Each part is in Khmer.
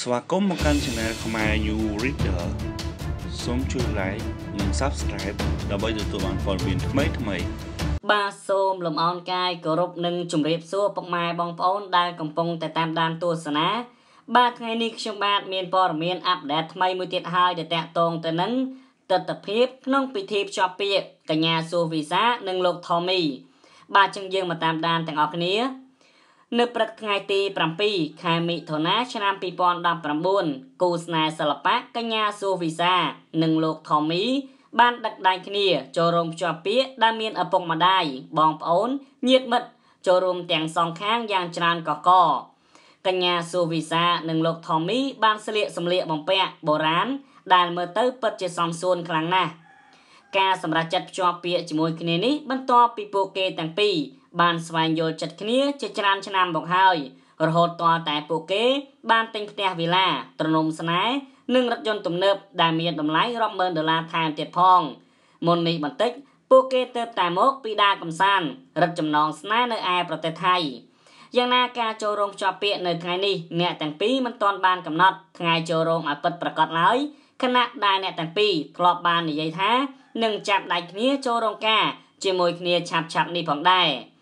ស្វាគមន៍មកកាន់ Channel ខ្មែរ New Reader សូមជួយ like និង Subscribe ដើម្បីទទួលបានព័ត៌មានថ្មីថ្មីបាទសូមលំអរកាយគោរពនិងជម្រាបសួរពុកម៉ែបងប្អូនដែលកំពុងតែតាមដានទស្សនា បាទថ្ងៃនេះខ្ញុំបាទមានព័ត៌មានអាប់ដេតថ្មីមួយទៀតហើយដែលតាក់ទងទៅនឹងទស្សនវិជ្ជាក្នុងពិធីភ្ជាប់ពាក្យកញ្ញាសូវីសានិងលោកថូមី បាទចឹងយើងមកតាមដានទាំងអស់គ្នានៅព្រឹកថ្ងៃទី7ខែមិថុនាឆ្នាំ2019គូស្នេហ៍សិល្បៈកញ្ញាសូវីសា និងលោកថូមី បាន ដឹកដៃគ្នា ចូលរួមភ្ជាប់ពាក្យដែលមានឪពុកម្ដាយបងប្អូនញាតិមិត្តចូលរួមទាំងសងខាងយ៉ាងច្រើនកកកកញ្ញាសូវីសានិងលោកថូមីបានស្លៀកសម្លៀកបំពាក់បុរាណដែលមើលទៅពិតជាសមសួនខ្លាំងណាស់ការសម្រេចចិត្តភ្ជាប់ពាក្យជាមួយគ្នានេះបន្ទាប់ពីពួកគេទាំងពីរបានស្វែងយល់ចិត្តគ្នាជាច្រើនឆ្នាំមកហើយរហូតទាល់តែពួកគេ បានទិញផ្ទះវិឡាត្រនំស្នេហ៍និងរថយន្តទំនើប ដែលមានតម្លៃរាប់ម៉ឺនដុល្លារថែមទៀតផងមុននេះបន្តិចពួកគេទៅតែមកពីដាកំសាន្តរឹតចំណងស្នេហ៍នៅឯប្រទេសថៃយ៉ាងណាការចូលរោងភ្ជាប់ពាក្យនៅថ្ងៃនេះអ្នកទាំងពីរមិនទាន់បានកំណត់ថ្ងៃចូលរោងឲ្យពិតប្រាកដឡើយខណៈដែលអ្នកទាំងពីរធ្លាប់បាននិយាយថានឹងចាប់ដៃគ្នាចូលរោងការជាមួយគ្នាឆាប់ៗនេះផងដែរ។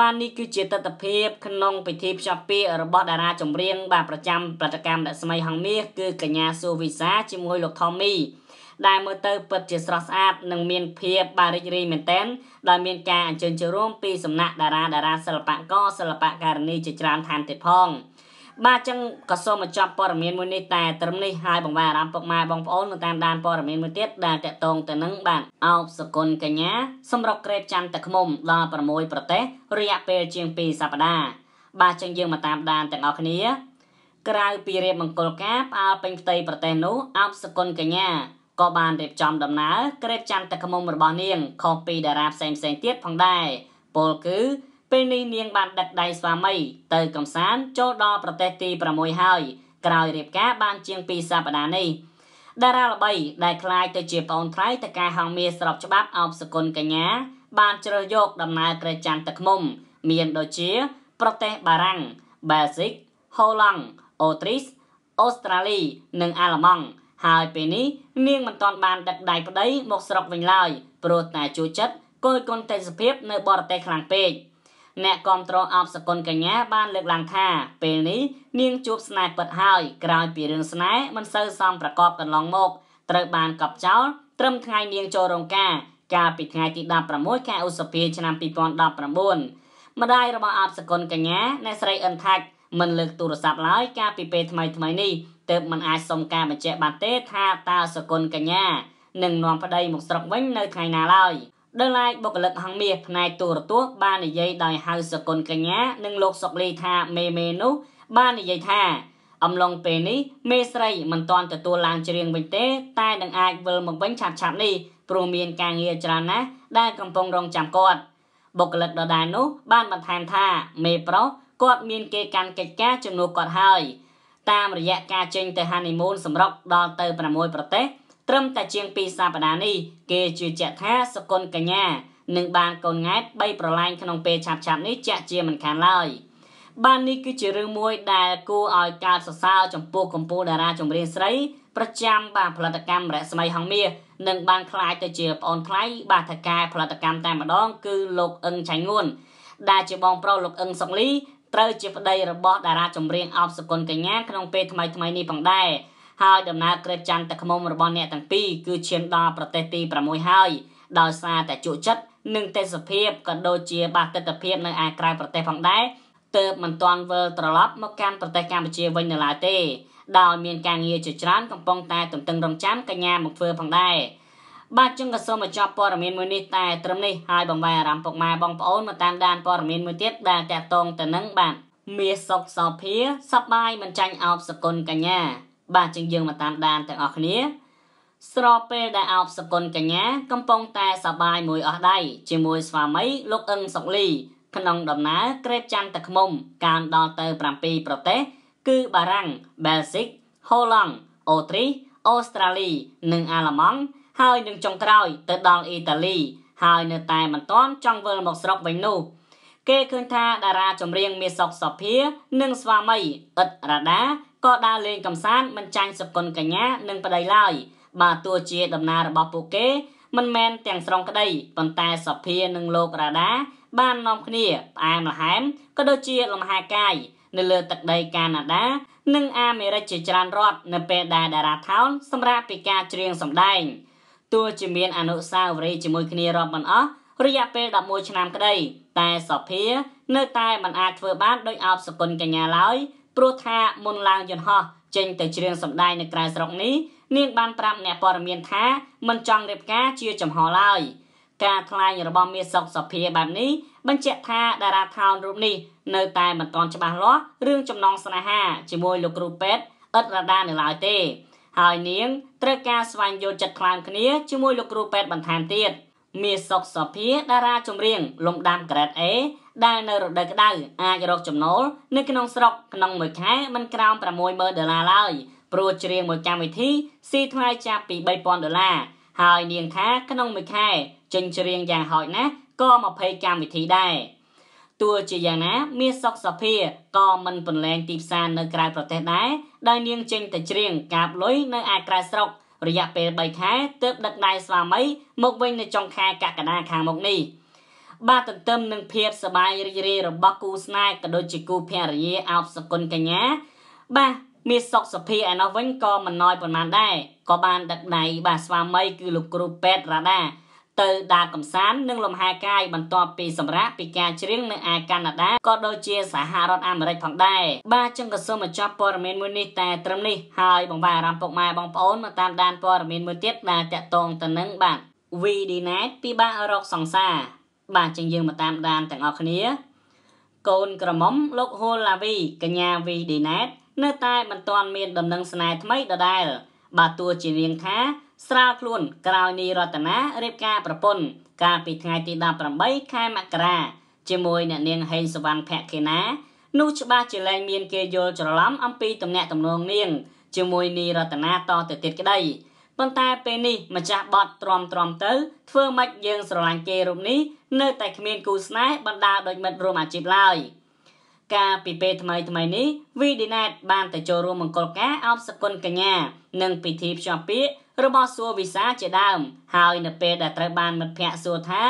បាទនេះគឺជាទស្សនវិជ្ជាក្នុងពិធីភ្ជាប់ពាក្យរបស់តារាចម្រៀងបាទប្រចាំប្រតិកម្មអ្នកស្មីហងមាសគឺកញ្ញាសូវិសាជាមួយលោកថូមី ដែលមើលទៅពិតជាស្រស់ស្អាតនិងមាន ភាពបារិចរីមែនតែនដែលមានការអញ្ជើញចូលរួមពីសំណាក់តារាតារាសិល្បករសិល្បករនីជាច្រើនឋានទៀតផង។បាទអញ្ចឹងក៏សូមបញ្ចប់ព័ត៌មានមួយនេះតែត្រឹមនេះហើយបងប្អូនអារម្មណ៍ពុកម៉ែបងប្អូននៅតាមដានព័ត៌មានមួយទៀតដែលតកតងទៅនឹងបាទអោបសកុលកញ្ញាសម្រុកក្រេបចាំតែខ្មុំដល់6ប្រទេសរយៈពេលជាង2សប្តាហ៍បាទអញ្ចឹងយើងមកតាមដានទាំងអស់គ្នាក្រៅពីរៀបមង្គលការផ្អើលពេញផ្ទៃប្រទេសនោះអោបសកុលកញ្ញាក៏បានរៀបចំដំណើរក្រេបចាំតែខ្មុំរបស់នាងខុសពីតារាផ្សេងៗទៀតផងដែរពលគឺពេលនេះនាងបានដឹកដៃស្វាមីទៅកំសាន្តចូលដល់ប្រទេសទី6ហើយក្រោយរៀបការបានជាង2សប្តាហ៍នេះតារាល្បីដែលคล้ายទៅជាប្អូនថ្លៃតកាហងមាសស្របច្បាប់អបសគុណកញ្ញា បានជ្រើសយក ដំណើរក្រច័ន្ទទឹកមុំ មានដូចជា ប្រទេសបារាំងបែលស៊ិកហូឡង់អូទ្រីសអូស្ត្រាលីនិងអាល្លឺម៉ង់ហើយពេលនេះនាងមិនទាន់បានដឹកដៃប្តីមកស្រុកវិញឡើយព្រោះតែជួចិត្តគយគុណទេសភាពនៅ បរទេសខ្លាំងពេក។អ្នកគ្រប់គ្រងអបសគុណកញ្ញាបានលើកឡើងថាពេលនេះនាងជួបស្នេហ៍ពិតហើយក្រោយពីរឿងស្នេហ៍មិនសូវសមប្រកបកន្លងមក ត្រូវបានកប់ចោលត្រឹមថ្ងៃនាងចូលរោងការកាលពីថ្ងៃទី16ខែឧសភាឆ្នាំ2019ម្ដាយរបស់អបសគុណកញ្ញាអ្នកស្រីអិនថាក់មិនលើកទូរស័ព្ទឡើយកាលពីពេលថ្មីថ្មីនេះទើបមិនអាចសុំការបញ្ជាក់បានទេថាតើសគុណកញ្ញានឹងនាំប្តីមកស្រុកវិញនៅថ្ងៃណាឡើយ។ដោយឡែកបុគ្គលិកហងមាសផ្នែកទូរទស្សន៍បាននិយាយដោយហៅសកុនកញ្ញានិងលោកសុកលីថាមេមេនោះបាននិយាយថា អំឡុងពេលនេះមេស្រីមិនទាន់ទទួលឡើងច្រៀងវិញទេ តែនឹងអាចវិលមកវិញឆាប់ឆាប់នេះព្រោះមានការងារច្រើនណាស់ដែលកំពុងរងចាំគាត់បុគ្គលិកដដែលនោះ បានបន្ថែមថា មេប្រុសគាត់មាន គេកាន់កិច្ចការជំនួសគាត់ហើយតាមរយៈការចេញទៅហានីមូនសម្រុកដល់ទៅ6ប្រទេសត្រឹមតែជាង2សប្តាហ៍នេះគេជឿជាក់ថាសុគន្ធកញ្ញានឹងបានកូនង៉ែត3ប្រឡែង ក្នុងពេលឆាប់ៗនេះចាក់ជាមិនខានឡើយបាននេះគឺជារឿងមួយ ដែលគួរឲ្យកើតសរសើរចំពោះកម្ពុជាតារាចម្រៀងស្រីប្រចាំបាទផលិតកម្មរស្មីហងមាសនិងបានខ្លាចទៅជាប្អូនថ្លៃបាទថការផលិតកម្មតែម្ដង គឺលោកអឹងចាញ់ងួនដែលជាបងប្រុសលោកអឹងសុកលីត្រូវជាប្តីរបស់តារាចម្រៀងអបសុគន្ធកញ្ញាក្នុងពេលថ្មីថ្មីនេះផងដែរហើយដំណើរក្រឹតច័ន្ទតខ្មុំរបស់អ្នកទាំងពីរគឺឈានដល់ប្រទេសទី6ហើយដោយសារតែជក់ចិត្តនិងទេសភាពក៏ដូចជាបាតុទិភាពនៅឯក្រៅប្រទេសផងដែរទើបមិនទាន់វិលត្រឡប់មកកាន់ប្រទេសកម្ពុជាវិញនៅឡើយទេដោយមានការងារជាច្រើនកំពុងតែទន្ទឹងរង់ចាំកញ្ញាមកធ្វើផងដែរបាទចឹងក៏សូមបញ្ចប់ព័ត៌មានមួយនេះតែត្រឹមនេះហើយបំលែងអារម្មណ៍ពុកម៉ែបងប្អូនមកតាមដានព័ត៌មានមួយទៀតដែលតាក់ទងទៅនឹងបាទមាសសុកសោភាសប្បាយមិនចាញ់អោបសកុនកញ្ញាបាទជាងយើងមកតាមដានទាំងអស់គ្នាស្របពេលដែលអោបសកុនកញ្ញាកំពុងតែសបាយមួយអស់ដៃជាមួយស្វាមីលោកអឹងសុកលី ក្នុងដំណើរក្រេបច័ន្ទទៅឃុំ កានដល់ទៅ7ប្រទេស គឺបារាំងបែលស៊ិកហូឡង់អូទ្រីសអូស្ត្រាលី និងអាល្លឺម៉ង់ហើយនឹងចុងក្រោយទៅដល់អ៊ីតាលី ហើយនៅតែមិនទាន់ចង់វិលមកស្រុកវិញនោះ គេឃើញថាតារាចម្រៀងមេសុកសុភានិងស្វាមីឥតរ៉ាដាក៏ដើរលេងកំសាន្តមិនចាញ់សុគន្ធកញ្ញានិងប្តីឡើយបាទទោះជា ដំណើររបស់ពួកគេ មិនមែនទាំងស្រុងក្តីប៉ុន្តែសភានិងលោករ៉ាដា បាននាំគ្នាផ្អែមល្ហែមក៏ដូចជាលំហែកាយ នៅលើទឹកដីកាណាដា និង អាមេរិកជាច្រើនរដ្ឋនៅពេលដែលតារាថោនសម្រាប់ពីការច្រៀងសម្ដែងទោះជាមាន អនុស្សាវរីយ៍ជាមួយគ្នារាប់មិនអស់រយៈពេល11ឆ្នាំក្តីតែសភានៅតែមិនអាចធ្វើបានដោយអោបសគុណកញ្ញាឡើយព្រោះថាមុនឡើងយន្តហោះចេញទៅច្រៀងសម្ដែងនៅក្រៅស្រុកនេះនាងបានប្រាប់អ្នកព័ត៌មានថាមិនចង់រៀបការជាចំហឡើយការថ្លែងរបស់មាសសុកសភាបែបនេះបញ្ជាក់ថាតារាថោនរូបនេះនៅ តែមិនទាន់ច្បាស់លាស់រឿងចំណងស្នេហាជាមួយលោកគ្រូពេទ្យឥតរដានៅឡើយទេ ហើយនាង ត្រូវការស្វែងយល់ចិត្តខ្លាំងគ្នាជាមួយលោកគ្រូពេទ្យបន្ថែមទៀត។មាសសុកសភាតារាចម្រៀងលំដាំក្រេត A ដែលនៅរដូវក្តៅអាចរកចំណូលនៅក្នុងស្រុកក្នុងមួយខែមិនក្រោម60000ដុល្លារឡើយព្រោះច្រៀងមួយកម្មវិធីស៊ីថ្លៃចាប់ពី3000ដុល្លារហើយនាងថាក្នុងមួយខែចិញ្ច្រៀងយ៉ាងហោចណាស់ក៏20កម្មវិធីដែរទោះជាយ៉ាងណា មាសសុកសភាក៏មិនពន្លែង ទីផ្សារនៅក្រៅប្រទេសដែរដោយនាងចេញទៅច្រៀងកាបលុយនៅឯក្រៅស្រុករយៈពេល3ខែទើបដឹកដៃស្វាមីមកវិញនៅចុងខែកក្កដាខាងមុខនេះបាទទន្ទឹមនឹងភាពសប្បាយរីករាយរបស់គូស្នេហ៍ក៏ដូចជាគូភរិយាអោបសគុណកញ្ញា បាទមានសុខសភាឯណោះវិញក៏មិនណ້ອຍប៉ុន្មានដែរក៏បានដឹកដៃបាទស្វាមីគឺលោកគ្រូពេទ្យរ៉ាដាទៅដើរកំសាន្តនិងលំហែកាយបន្ទាប់ពីសម្រាប់ពីការច្រៀងនៅឯកាណាដាក៏ដូចជាសហរដ្ឋអាមេរិកផងដែរបាទចឹងក៏សូមបញ្ចប់ព័ត៌មានមួយនេះតែត្រឹមនេះហើយបងប្អូនអារម្មណ៍ពុកម៉ែបងប្អូនមកតាមដានព័ត៌មានមួយទៀតដែលតកតងទៅនឹងបាទ VD9 ពិបាករកសង្សារបាទចឹងយើងមកតាមដានទាំងអស់គ្នាកូនក្រមុំលោកហូឡាវីកញ្ញា VD9 នៅតែមិនទាន់មានដំណឹងស្នេហ៍ថ្មីដដែលបាទតួជានាងថាស្រាលខ្លួនក្រោយនីរតនារៀបការប្រពន្ធកាលពីថ្ងៃទី18ខែមករាជាមួយអ្នកនាងហេងសវណ្ណភក្ខេណានោះច្បាស់ជាលែងមានគេយល់ច្រឡំអំពីទំនាក់ទំនងនាងជាមួយនីរតនាតទៅទៀតក្តីប៉ុន្តែ ពេលនេះម្ចាស់បតទ្រាំទ្រាំទៅ ធ្វើម៉េចយើងស្រឡាញ់គេរូបនេះនៅតែគ្មានគូស្នេហ៍បណ្ដាដោយមិត្តរួមអាជីពឡើយកាលពីពេលថ្មីថ្មីនេះ VDNet បានទៅចូលរួមមង្គលការអបសគុណកញ្ញានិងពិធីភ្ជាប់ពាក្យរបស់សួរវិសាជាដើមហើយនៅពេលដែលត្រូវបានមិត្តភ័ក្តិសួរថា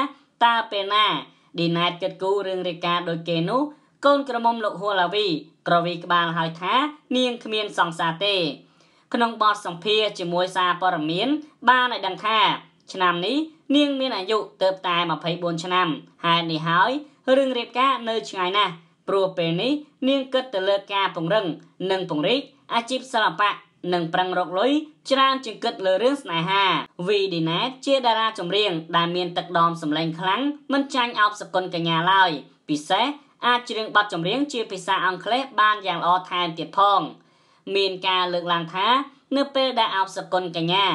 តើពេលណាឌីណែតគិតគូររឿងរាយការណ៍ដូចគេនោះ កូនក្រមុំលោកហួឡាវី ក្រវីក្បាលហើយថា នាងគ្មានសង្សារទេក្នុងបទសម្ភាសជាមួយសារព័ត៌មានបានឲ្យដឹងថាឆ្នាំនេះ នាង មានអាយុទៅតែ24ឆ្នាំហើយនេះហើយរឿងរៀបការនៅឆ្ងាយណាស់ព្រោះពេលនេះនាងគិតទៅលើការពង្រឹងនិងពង្រីកអាជីពសិល្បៈនិងប្រឹងរកលុយច្រើនជាងគិតលើរឿងស្នេហាវីឌីណែតជាតារាចម្រៀងដែលមានទឹកដមសម្លេងខ្លាំងមិនចាញ់អបសគុណកញ្ញាឡើយពិសេសអាចច្រៀងបទចម្រៀងជាភាសាអង់គ្លេសបានយ៉ាងល្អថែមទៀតផងមានការលើកឡើងថា នៅពេលដែលអបសគុណកញ្ញា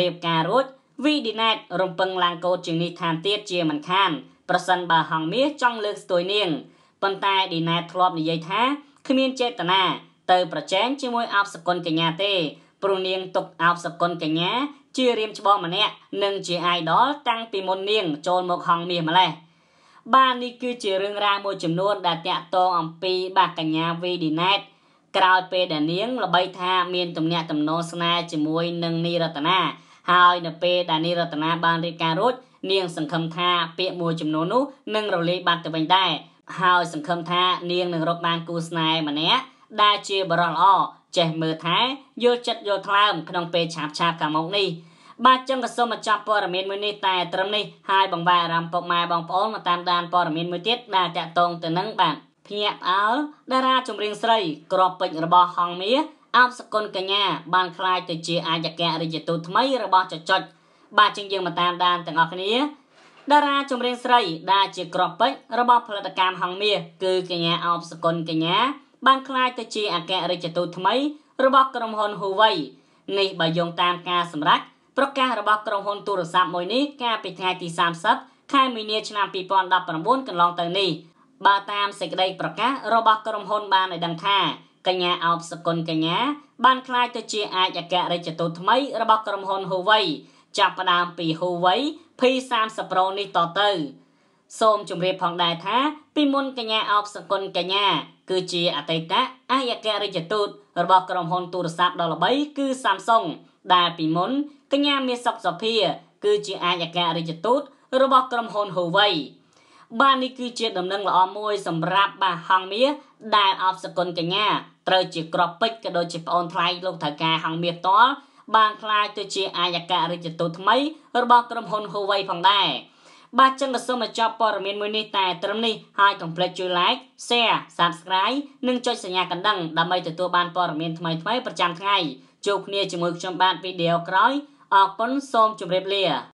រៀបការរួចវីឌីណែតរំពឹងឡើងកូនជាងនេះថែមទៀតជាមិនខាន ប្រសិនបើហងមាសចង់លើកស្ទួយនាង ប៉ុន្តែឌីណែតធ្លាប់និយាយថា គ្មានចេតនាទៅប្រជែងជាមួយអបសគុណកញ្ញាទេ ព្រោះនាងទុកអបសគុណកញ្ញាជារៀមច្បងម្នាក់និង ជា idol តាំងពីមុននាងចូលមកហងមាសម្លេះបាទនេះគឺជារឿងរ៉ាវមួយចំនួនដែលតាក់ទងអំពីបាទកញ្ញាវីឌីណេតក្រោយពេលដែលនាងល្បីថាមានទំនាក់ទំនងស្នេហ៍ជាមួយនឹងនីរតនាហើយនៅពេលដែលនីរតនាបានរៀបការរួចនាងសង្ឃឹមថាពាក្យមួយចំនួននោះនឹងរលាយបាត់ទៅវិញដែរហើយ សង្ឃឹមថានាងនឹងរកបាន គូស្នេហ៍ម្នាក់ដែលជាបរិះល្អចេះមើលថែយល់ចិត្តយល់ថ្លើមក្នុងពេលឆាប់ឆាប់ខាងមុខនេះបាទចឹងក៏សូមបញ្ចប់ព័ត៌មានមួយនេះតែត្រឹមនេះហើយបងប្អូនអារម្មណ៍ពុកម៉ែបងប្អូនមកតាមដានព័ត៌មានមួយទៀតដែលតាក់ទងទៅនឹងបាទភ្ញាក់ផ្អើលតារាចម្រៀងស្រីក្របពេជ្ររបស់ហងមាអបសគុណកញ្ញាបានក្លាយទៅជាអាយកៈរាជទូតថ្មីរបស់ចចុចបាទជាងយើងមកតាមដានទាំងអស់គ្នាតារាចម្រៀងស្រីដែលជាក្របពេជ្ររបស់ ផលិតកម្មហងមាគឺកញ្ញាអបសគុណកញ្ញាបានក្លាយទៅជាអគ្គរដ្ឋទូតថ្មីរបស់ក្រុមហ៊ុន Huawei នេះបើយោងតាមការសម្រេចប្រកាសរបស់ក្រុមហ៊ុនទូរស័ព្ទមួយនេះកាលពីថ្ងៃទី30ខែមីនាឆ្នាំ2019កន្លងទៅនេះបើតាមសេចក្តីប្រកាសរបស់ក្រុមហ៊ុនបានឲ្យដឹងថាកញ្ញាអោបសកុនកញ្ញាបានក្លាយទៅជាអាចអគ្គរដ្ឋទូតថ្មីរបស់ក្រុមហ៊ុន Huawei ចាប់ផ្ដើមពី Huawei P30 Pro នេះតទៅសូមជម្រាបផងដែរថា ពីមុនកញ្ញាអបសកុនកញ្ញា គឺជាអតីតអាយករាជទូត របស់ក្រុមហ៊ុនទូរស័ព្ទដ៏ល្បីគឺ Samsung ដែលពីមុនកញ្ញាមានសុខសភាគឺជា អាយករាជទូតរបស់ក្រុមហ៊ុន Huawei បាទនេះគឺជាដំណឹងល្អមួយសម្រាប់បាទហងមាសដែលអបសកុនកញ្ញាត្រូវជាក្របពេជ្រក៏ដូចជាប្អូនថ្លៃលោកថៅការហងមាសផ្ទាល់បានខ្លាចទៅជាអាយករាជទូតថ្មី របស់ក្រុមហ៊ុន Huawei ផងដែរបាទចឹងក៏សូមបញ្ចប់ព័ត៌មានមួយនេះតែត្រឹមនេះហើយកុំភ្លេចជួយ like share subscribe និងចុចសញ្ញាកណ្ដឹងដើម្បីទទួលបានព័ត៌មានថ្មីៗប្រចាំថ្ងៃជួបគ្នាជាមួយខ្ញុំបាទវីដេអូក្រោយអរគុណសូមជម្រាបលា